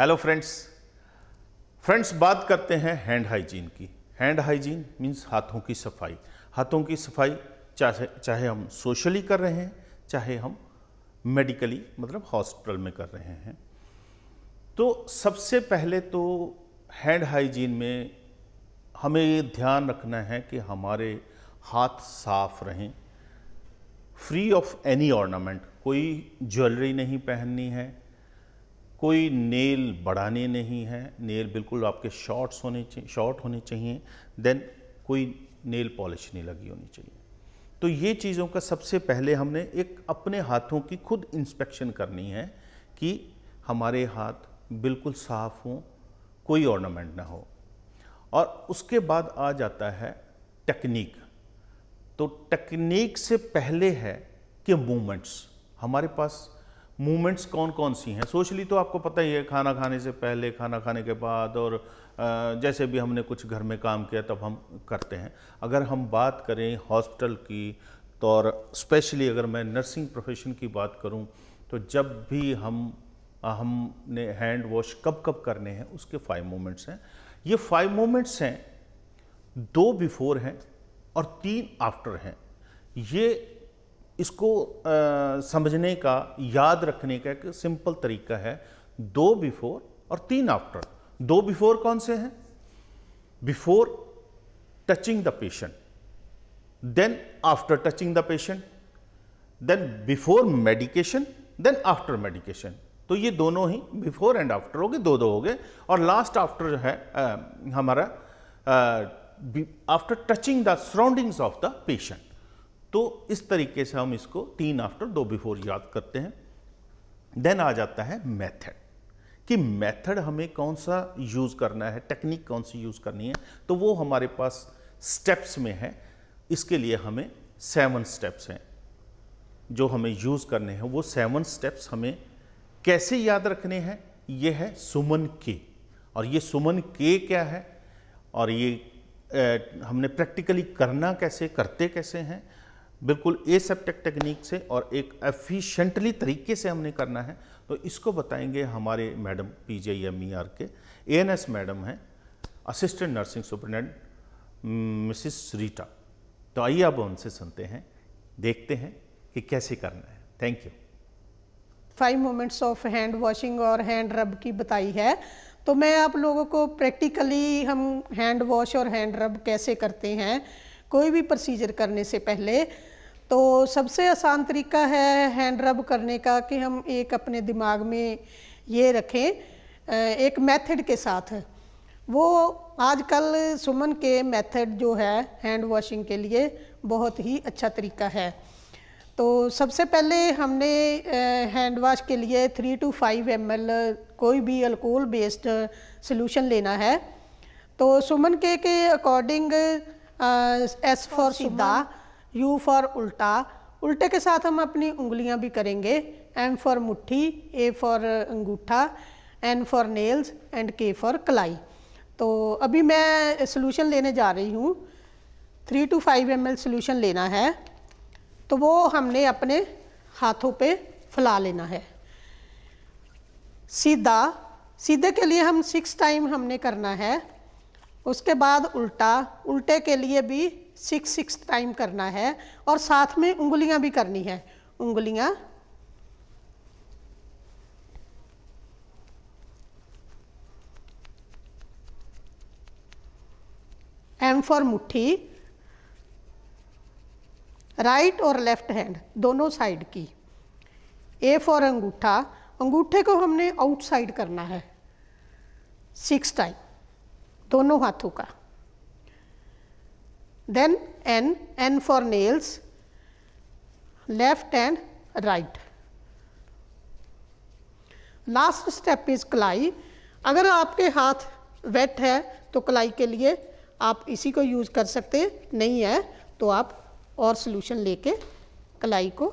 hello friends friends बात करते हैं हैंड हाइजीन की हैंड हाइजीन मीन्स हाथों की सफाई हाथों की सफाई चाहे चाहे हम सोशली कर रहे हैं चाहे हम मेडिकली मतलब हॉस्पिटल में कर रहे हैं तो सबसे पहले तो हैंड हाइजीन में हमें ये ध्यान रखना है कि हमारे हाथ साफ रहें फ्री ऑफ एनी ऑर्नामेंट कोई ज्वेलरी नहीं पहननी है कोई नेल बढ़ाने नहीं है नेल बिल्कुल आपके शॉर्ट्स होने चाहिए शॉर्ट होने चाहिए देन कोई नेल पॉलिश नहीं लगी होनी चाहिए तो ये चीज़ों का सबसे पहले हमने एक अपने हाथों की खुद इंस्पेक्शन करनी है कि हमारे हाथ बिल्कुल साफ़ हों कोई ऑर्नामेंट ना हो और उसके बाद आ जाता है टेक्निक तो टेक्निक से पहले है कि मूवमेंट्स हमारे पास मूवमेंट्स कौन कौन सी हैं सोशली तो आपको पता ही है खाना खाने से पहले खाना खाने के बाद और जैसे भी हमने कुछ घर में काम किया तब हम करते हैं अगर हम बात करें हॉस्पिटल की तो और स्पेशली अगर मैं नर्सिंग प्रोफेशन की बात करूं तो जब भी हम हमने हैंड वॉश कब कब करने हैं उसके फाइव मोमेंट्स हैं ये फाइव मोमेंट्स हैं दो बिफोर हैं और तीन आफ्टर हैं ये इसको आ, समझने का याद रखने का एक सिंपल तरीका है दो बिफोर और तीन आफ्टर दो बिफोर कौन से हैं before touching the patient then after touching the patient then before medication then after medication तो ये दोनों ही बिफोर एंड आफ्टर हो गए दो दो हो गए और लास्ट आफ्टर जो है आ, हमारा after touching the surroundings of the patient तो इस तरीके से हम इसको तीन आफ्टर दो बिफोर याद करते हैं देन आ जाता है मेथड कि मेथड हमें कौन सा यूज़ करना है टेक्निक कौन सी यूज़ करनी है तो वो हमारे पास स्टेप्स में है इसके लिए हमें सेवन स्टेप्स हैं जो हमें यूज़ करने हैं वो सेवन स्टेप्स हमें कैसे याद रखने हैं ये है सुमन के और ये सुमन के क्या है और ये ए, हमने प्रैक्टिकली करना कैसे करते कैसे हैं बिल्कुल एसेप्टिक टेक्निक से और एक एफिशिएंटली तरीके से हमने करना है तो इसको बताएंगे हमारे madam P J M E R K A N S madam हैं assistant nursing superintendent Mrs Rita तो आइए अब उनसे सुनते हैं देखते हैं कि कैसे करना है thank you five moments of hand washing और हैंड रब की बताई है तो मैं आप लोगों को प्रैक्टिकली हम हैंड वॉश और हैंड रब कैसे करते हैं कोई भी प्रोसीजर करने से पहले तो सबसे आसान तरीका है हैंड रब करने का कि हम एक अपने दिमाग में ये रखें एक मेथड के साथ वो आजकल सुमन के मेथड जो है हैंड वॉशिंग के लिए बहुत ही अच्छा तरीका है तो सबसे पहले हमने हैंड वॉश के लिए थ्री टू फाइव एम कोई भी अल्कोहल बेस्ड सोल्यूशन लेना है तो सुमन के के अकॉर्डिंग एस फॉर सीधा यू फॉर उल्टा उल्टे के साथ हम अपनी उंगलियां भी करेंगे एम फॉर मुट्ठी ए फॉर uh, अंगूठा N for nails and K for कलाई तो अभी मैं सोल्यूशन लेने जा रही हूँ three to five M L solution लेना है तो वो हमने अपने हाथों पे फैला लेना है सीधा सीधे के लिए हम सिक्स टाइम हमने करना है उसके बाद उल्टा उल्टे के लिए भी सिक्स सिक्स टाइम करना है और साथ में उंगलियां भी करनी है उंगलियां एम फॉर मुट्ठी राइट और लेफ्ट हैंड दोनों साइड की ए फॉर अंगूठा अंगूठे को हमने आउटसाइड करना है सिक्स टाइम दोनों हाथों का then N N for nails left and right last step is कलाई अगर आपके हाथ वेट है तो कलाई के लिए आप इसी को यूज़ कर सकते नहीं है तो आप और सोल्यूशन लेके कलाई को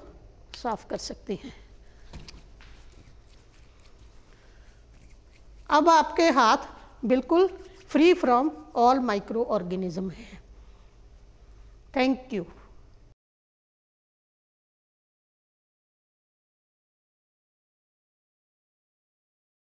साफ कर सकते हैं अब आपके हाथ बिल्कुल free from all microorganism है थैंक यू